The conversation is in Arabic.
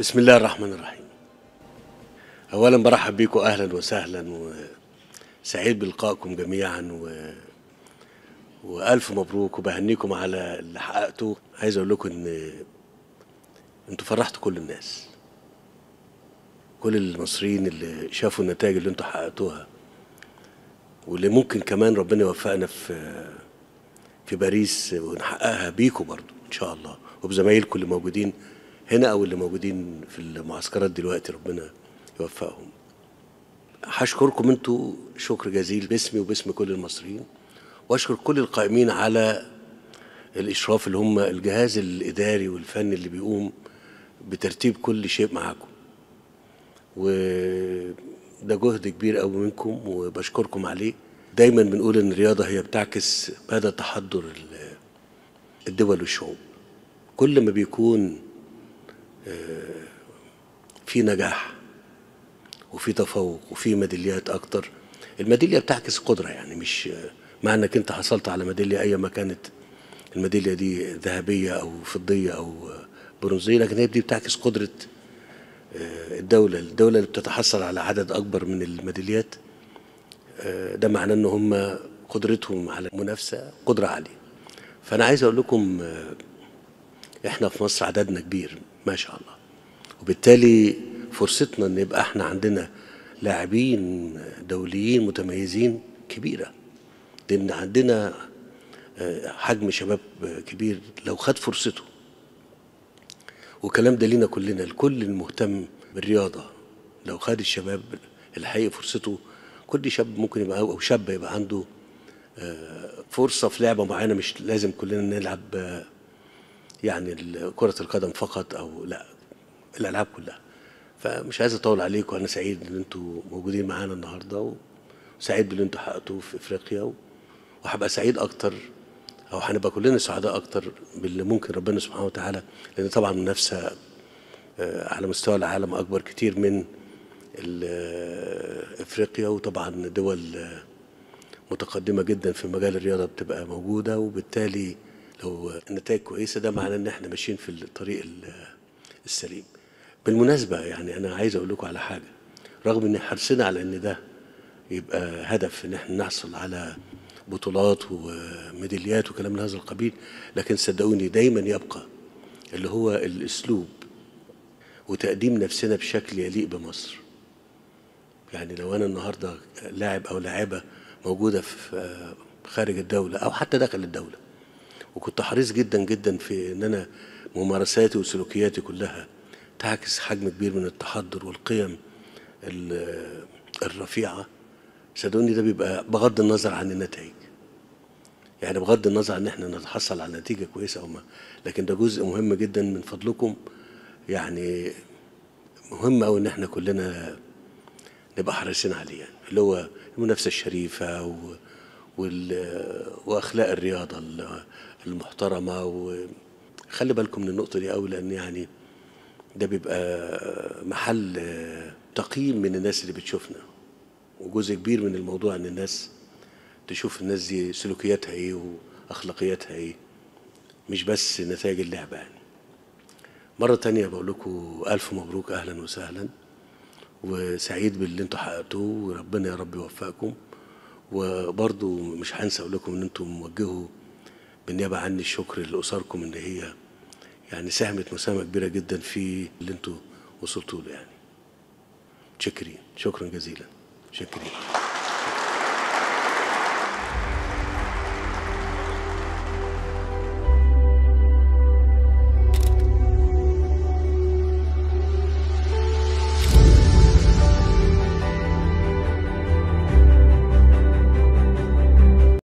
بسم الله الرحمن الرحيم اولا برحب بيكم اهلا وسهلا وسعيد بلقائكم جميعا و... والف مبروك وبهنيكم على اللي حققته عايز اقول لكم ان انتوا فرحتوا كل الناس كل المصريين اللي شافوا النتائج اللي انتوا حققتوها واللي ممكن كمان ربنا يوفقنا في في باريس ونحققها بيكم برضو ان شاء الله وبزمايلكم اللي موجودين هنا او اللي موجودين في المعسكرات دلوقتي ربنا يوفقهم هشكركم انتوا شكر جزيل باسمي وباسم كل المصريين واشكر كل القائمين على الاشراف اللي هم الجهاز الاداري والفني اللي بيقوم بترتيب كل شيء معاكم وده جهد كبير قوي منكم وبشكركم عليه دايما بنقول ان الرياضه هي بتعكس مدى تحضر الدول والشعوب كل ما بيكون في نجاح وفي تفوق وفي ميداليات اكتر الميداليه بتعكس قدره يعني مش مع انك انت حصلت على ميداليه ايا ما كانت الميداليه دي ذهبيه او فضيه او برونزيه لكن هي دي بتعكس قدره آه، الدوله الدوله اللي بتتحصل على عدد اكبر من الميداليات آه، ده معناه ان هم قدرتهم على المنافسه قدره عاليه فانا عايز اقول لكم آه، احنا في مصر عددنا كبير ما شاء الله وبالتالي فرصتنا ان يبقى احنا عندنا لاعبين دوليين متميزين كبيره لان عندنا آه، حجم شباب كبير لو خد فرصته وكلام ده لينا كلنا الكل المهتم بالرياضه لو خد الشباب الحقيقي فرصته كل شاب ممكن يبقى او شاب يبقى عنده آه، فرصه في لعبه معينه مش لازم كلنا نلعب آه، يعني كرة القدم فقط أو لا الألعاب كلها فمش عايز أطول عليكم أنا سعيد إن أنتوا موجودين معانا النهاردة وسعيد باللي أنتوا حققتوه في إفريقيا وهبقى سعيد أكتر أو هنبقى كلنا سعداء أكتر باللي ممكن ربنا سبحانه وتعالى لأن طبعا المنافسة آه، على مستوى العالم أكبر كتير من آه، افريقيا وطبعا دول آه، متقدمه جدا في مجال الرياضه بتبقى موجوده وبالتالي لو النتائج كويسه ده معناه ان احنا ماشيين في الطريق السليم بالمناسبه يعني انا عايز اقول لكم على حاجه رغم ان حرصنا على ان ده يبقى هدف ان احنا نحصل على بطولات وميداليات وكلام من هذا القبيل لكن صدقوني دايما يبقى اللي هو الاسلوب وتقديم نفسنا بشكل يليق بمصر يعني لو انا النهارده لاعب او لاعبه موجوده في خارج الدوله او حتى داخل الدوله وكنت حريص جدا جدا في ان انا ممارساتي وسلوكياتي كلها تعكس حجم كبير من التحضر والقيم الرفيعه صدقوني ده بيبقى بغض النظر عن النتائج يعني بغض النظر عن ان احنا نتحصل على نتيجه كويسه او ما لكن ده جزء مهم جدا من فضلكم يعني مهم قوي ان احنا كلنا نبقى حريصين عليه يعني اللي هو المنافسه الشريفه و... واخلاق الرياضه المحترمه وخلي بالكم من النقطه دي قوي لان يعني ده بيبقى محل تقييم من الناس اللي بتشوفنا وجزء كبير من الموضوع ان الناس تشوف الناس دي سلوكياتها ايه واخلاقياتها ايه مش بس نتائج اللعبه يعني مره تانية بقول لكم الف مبروك اهلا وسهلا وسعيد باللي انتوا حققتوه وربنا يا رب يوفقكم وبرضو مش هنسى اقول لكم ان انتم موجهوا بالنيابه عني الشكر لاسركم ان هي يعني ساهمت مساهمه كبيره جدا في اللي انتم وصلتوا له يعني شكرين شكرا جزيلا شكرا